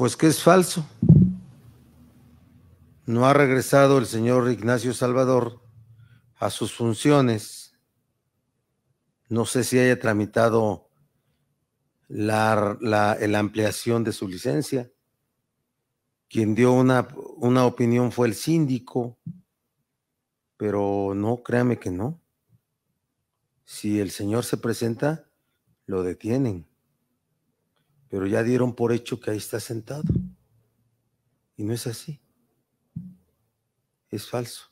Pues que es falso. No ha regresado el señor Ignacio Salvador a sus funciones. No sé si haya tramitado la, ampliación de su licencia. Quien dio una, una opinión fue el síndico, pero no, créame que no. Si el señor se presenta, lo detienen pero ya dieron por hecho que ahí está sentado. Y no es así. Es falso.